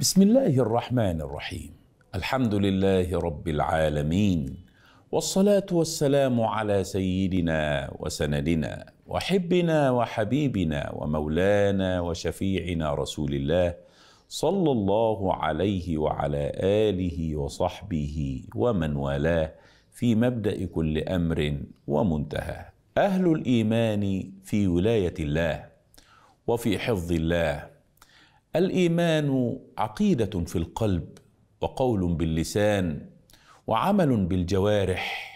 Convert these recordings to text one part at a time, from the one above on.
بسم الله الرحمن الرحيم الحمد لله رب العالمين والصلاه والسلام على سيدنا وسندنا وحبنا وحبيبنا ومولانا وشفيعنا رسول الله صلى الله عليه وعلى اله وصحبه ومن والاه في مبدا كل امر ومنتهى اهل الايمان في ولايه الله وفي حفظ الله الايمان عقيده في القلب وقول باللسان وعمل بالجوارح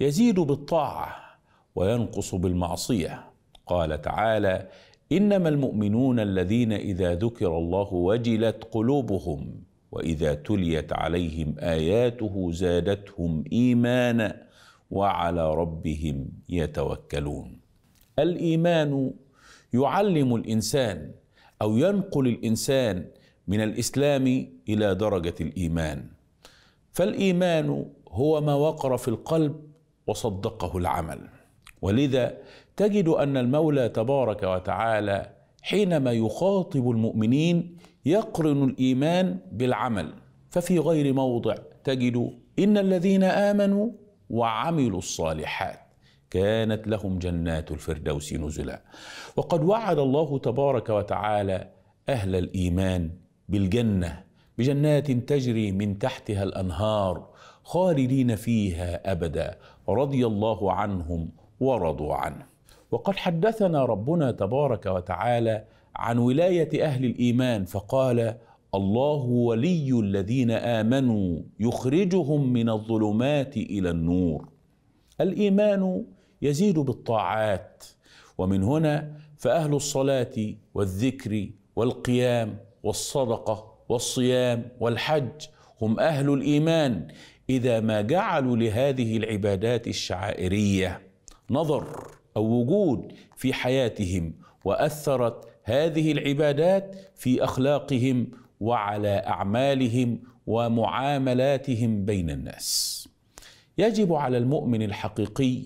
يزيد بالطاعه وينقص بالمعصيه قال تعالى انما المؤمنون الذين اذا ذكر الله وجلت قلوبهم واذا تليت عليهم اياته زادتهم ايمانا وعلى ربهم يتوكلون الايمان يعلم الانسان أو ينقل الإنسان من الإسلام إلى درجة الإيمان فالإيمان هو ما وقر في القلب وصدقه العمل ولذا تجد أن المولى تبارك وتعالى حينما يخاطب المؤمنين يقرن الإيمان بالعمل ففي غير موضع تجد إن الذين آمنوا وعملوا الصالحات كانت لهم جنات الفردوس نزلا وقد وعد الله تبارك وتعالى اهل الايمان بالجنه بجنات تجري من تحتها الانهار خالدين فيها ابدا رضي الله عنهم ورضوا عنه وقد حدثنا ربنا تبارك وتعالى عن ولايه اهل الايمان فقال الله ولي الذين امنوا يخرجهم من الظلمات الى النور الايمان يزيد بالطاعات ومن هنا فأهل الصلاة والذكر والقيام والصدقة والصيام والحج هم أهل الإيمان إذا ما جعلوا لهذه العبادات الشعائرية نظر أو وجود في حياتهم وأثرت هذه العبادات في أخلاقهم وعلى أعمالهم ومعاملاتهم بين الناس. يجب على المؤمن الحقيقي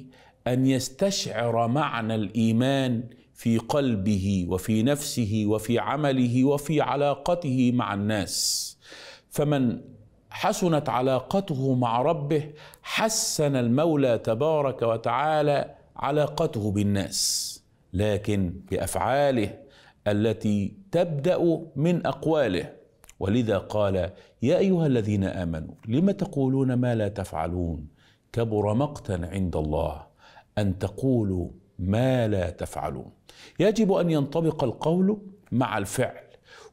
ان يستشعر معنى الايمان في قلبه وفي نفسه وفي عمله وفي علاقته مع الناس فمن حسنت علاقته مع ربه حسن المولى تبارك وتعالى علاقته بالناس لكن بافعاله التي تبدا من اقواله ولذا قال يا ايها الذين امنوا لم تقولون ما لا تفعلون كبر مقتا عند الله ان تقولوا ما لا تفعلون يجب ان ينطبق القول مع الفعل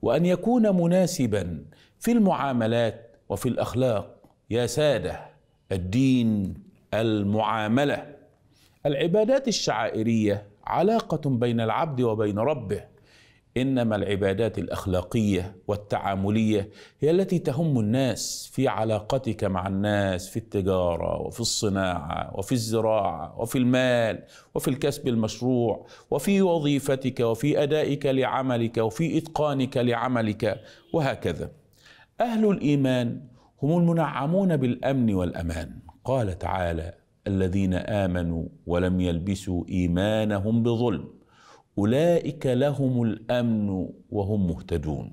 وان يكون مناسبا في المعاملات وفي الاخلاق يا ساده الدين المعامله العبادات الشعائريه علاقه بين العبد وبين ربه انما العبادات الاخلاقيه والتعامليه هي التي تهم الناس في علاقتك مع الناس في التجاره وفي الصناعه وفي الزراعه وفي المال وفي الكسب المشروع وفي وظيفتك وفي ادائك لعملك وفي اتقانك لعملك وهكذا اهل الايمان هم المنعمون بالامن والامان قال تعالى الذين امنوا ولم يلبسوا ايمانهم بظلم اولئك لهم الامن وهم مهتدون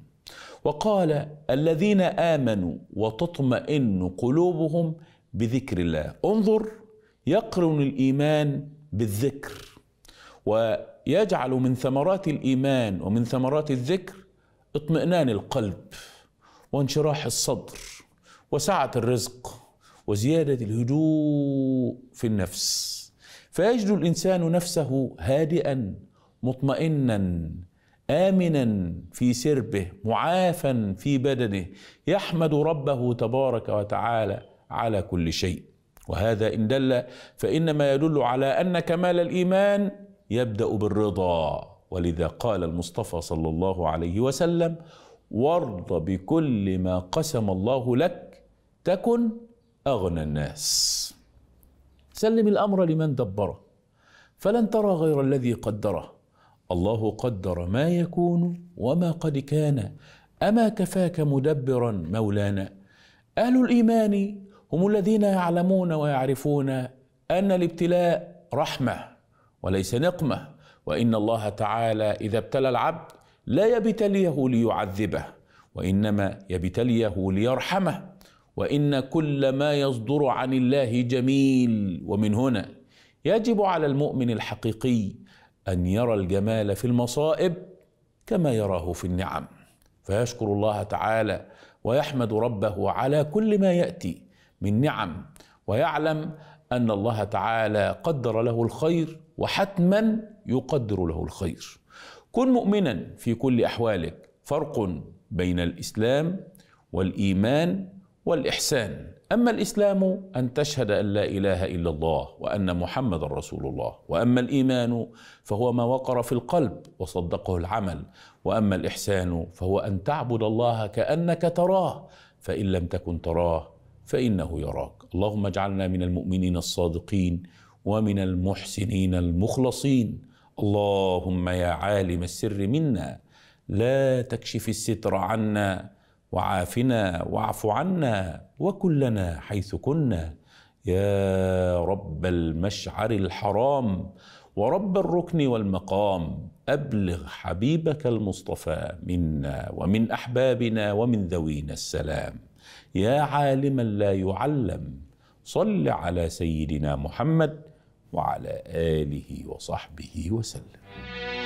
وقال الذين امنوا وتطمئن قلوبهم بذكر الله انظر يقرن الايمان بالذكر ويجعل من ثمرات الايمان ومن ثمرات الذكر اطمئنان القلب وانشراح الصدر وسعه الرزق وزياده الهدوء في النفس فيجد الانسان نفسه هادئا مطمئنا امنا في سربه معافا في بدنه يحمد ربه تبارك وتعالى على كل شيء وهذا ان دل فانما يدل على ان كمال الايمان يبدا بالرضا ولذا قال المصطفى صلى الله عليه وسلم وارض بكل ما قسم الله لك تكن اغنى الناس سلم الامر لمن دبره فلن ترى غير الذي قدره الله قدر ما يكون وما قد كان اما كفاك مدبرا مولانا اهل الايمان هم الذين يعلمون ويعرفون ان الابتلاء رحمه وليس نقمه وان الله تعالى اذا ابتلى العبد لا يبتليه ليعذبه وانما يبتليه ليرحمه وان كل ما يصدر عن الله جميل ومن هنا يجب على المؤمن الحقيقي ان يرى الجمال في المصائب كما يراه في النعم فيشكر الله تعالى ويحمد ربه على كل ما ياتي من نعم ويعلم ان الله تعالى قدر له الخير وحتما يقدر له الخير كن مؤمنا في كل احوالك فرق بين الاسلام والايمان والإحسان أما الإسلام أن تشهد أن لا إله إلا الله وأن محمد رسول الله وأما الإيمان فهو ما وقر في القلب وصدقه العمل وأما الإحسان فهو أن تعبد الله كأنك تراه فإن لم تكن تراه فإنه يراك اللهم اجعلنا من المؤمنين الصادقين ومن المحسنين المخلصين اللهم يا عالم السر منا لا تكشف الستر عنا وعافنا واعف عنا وكلنا حيث كنا يا رب المشعر الحرام ورب الركن والمقام ابلغ حبيبك المصطفى منا ومن احبابنا ومن ذوينا السلام يا عالما لا يعلم صل على سيدنا محمد وعلى اله وصحبه وسلم